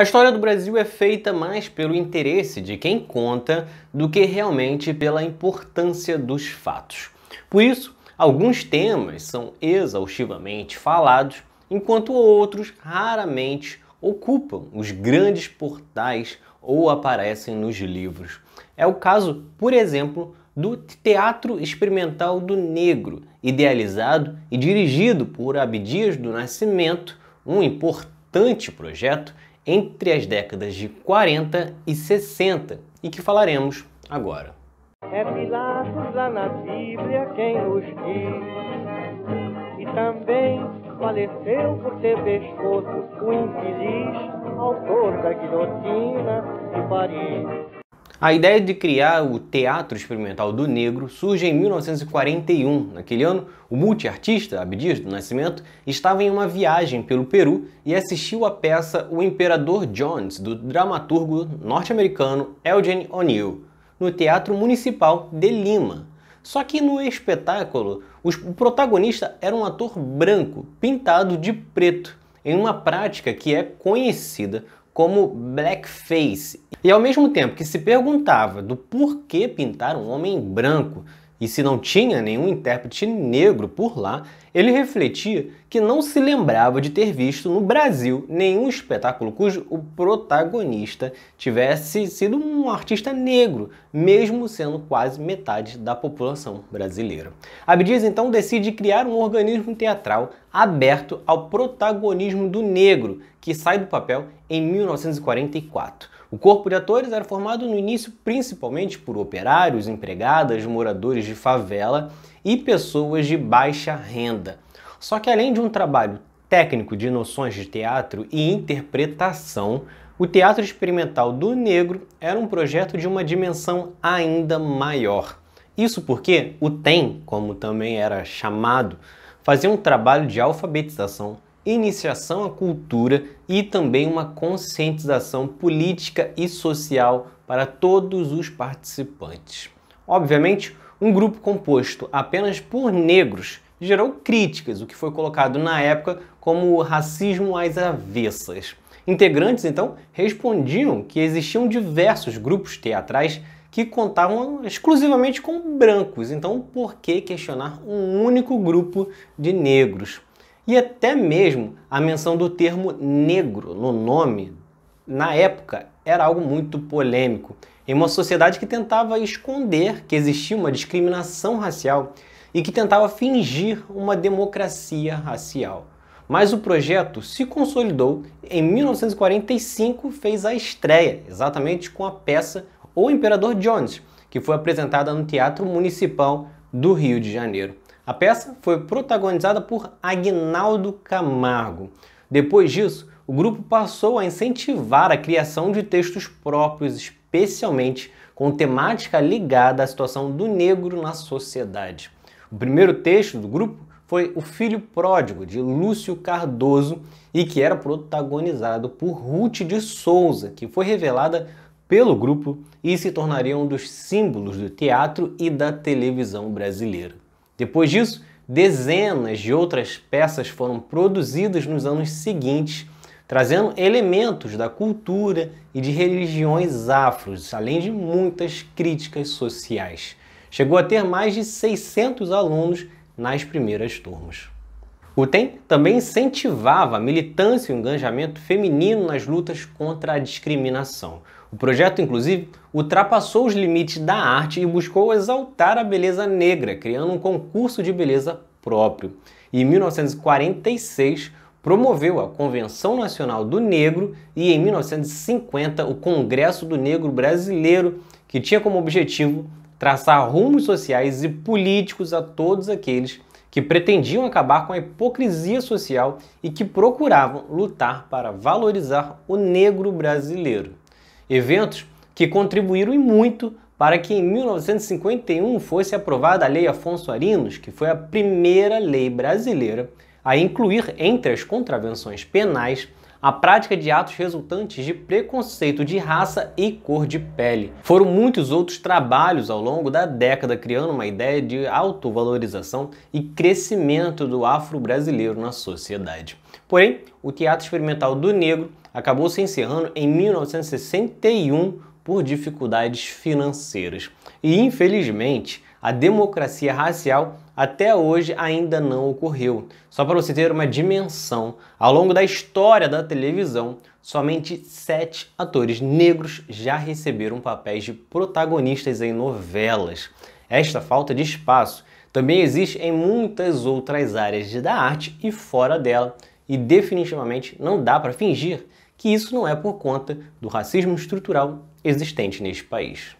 A história do Brasil é feita mais pelo interesse de quem conta do que realmente pela importância dos fatos. Por isso, alguns temas são exaustivamente falados, enquanto outros raramente ocupam os grandes portais ou aparecem nos livros. É o caso, por exemplo, do Teatro Experimental do Negro, idealizado e dirigido por Abdias do Nascimento, um importante projeto entre as décadas de 40 e 60 e que falaremos agora. É Pilatos lá na Bíblia quem nos diz, e também faleceu por ter pescoço o infeliz autor da guilhotina de Paris. A ideia de criar o Teatro Experimental do Negro surge em 1941. Naquele ano, o multiartista Abdias do Nascimento estava em uma viagem pelo Peru e assistiu à peça O Imperador Jones, do dramaturgo norte-americano Elgin O'Neill, no Teatro Municipal de Lima. Só que no espetáculo, o protagonista era um ator branco, pintado de preto, em uma prática que é conhecida como blackface. E ao mesmo tempo que se perguntava do porquê pintar um homem branco, e se não tinha nenhum intérprete negro por lá, ele refletia que não se lembrava de ter visto no Brasil nenhum espetáculo cujo o protagonista tivesse sido um artista negro, mesmo sendo quase metade da população brasileira. Abdias então decide criar um organismo teatral aberto ao protagonismo do negro, que sai do papel em 1944. O corpo de atores era formado no início principalmente por operários, empregadas, moradores de favela e pessoas de baixa renda. Só que além de um trabalho técnico de noções de teatro e interpretação, o Teatro Experimental do Negro era um projeto de uma dimensão ainda maior. Isso porque o TEM, como também era chamado, fazia um trabalho de alfabetização iniciação à cultura e também uma conscientização política e social para todos os participantes. Obviamente, um grupo composto apenas por negros gerou críticas, o que foi colocado na época como racismo às avessas. Integrantes, então, respondiam que existiam diversos grupos teatrais que contavam exclusivamente com brancos, então por que questionar um único grupo de negros? e até mesmo a menção do termo negro no nome, na época, era algo muito polêmico. Em uma sociedade que tentava esconder que existia uma discriminação racial e que tentava fingir uma democracia racial. Mas o projeto se consolidou em 1945 fez a estreia, exatamente com a peça O Imperador Jones, que foi apresentada no Teatro Municipal do Rio de Janeiro. A peça foi protagonizada por Agnaldo Camargo. Depois disso, o grupo passou a incentivar a criação de textos próprios, especialmente com temática ligada à situação do negro na sociedade. O primeiro texto do grupo foi O Filho Pródigo, de Lúcio Cardoso, e que era protagonizado por Ruth de Souza, que foi revelada pelo grupo e se tornaria um dos símbolos do teatro e da televisão brasileira. Depois disso, dezenas de outras peças foram produzidas nos anos seguintes, trazendo elementos da cultura e de religiões afros, além de muitas críticas sociais. Chegou a ter mais de 600 alunos nas primeiras turmas. O TEM também incentivava a militância e o engajamento feminino nas lutas contra a discriminação. O projeto, inclusive, ultrapassou os limites da arte e buscou exaltar a beleza negra, criando um concurso de beleza próprio. E em 1946, promoveu a Convenção Nacional do Negro e, em 1950, o Congresso do Negro Brasileiro, que tinha como objetivo traçar rumos sociais e políticos a todos aqueles que pretendiam acabar com a hipocrisia social e que procuravam lutar para valorizar o negro brasileiro eventos que contribuíram e muito para que em 1951 fosse aprovada a Lei Afonso Arinos, que foi a primeira lei brasileira a incluir entre as contravenções penais a prática de atos resultantes de preconceito de raça e cor de pele. Foram muitos outros trabalhos ao longo da década criando uma ideia de autovalorização e crescimento do afro-brasileiro na sociedade. Porém, o Teatro Experimental do Negro acabou se encerrando em 1961 por dificuldades financeiras. E, infelizmente, a democracia racial até hoje ainda não ocorreu. Só para você ter uma dimensão, ao longo da história da televisão, somente sete atores negros já receberam papéis de protagonistas em novelas. Esta falta de espaço também existe em muitas outras áreas da arte e fora dela, e definitivamente não dá para fingir que isso não é por conta do racismo estrutural existente neste país.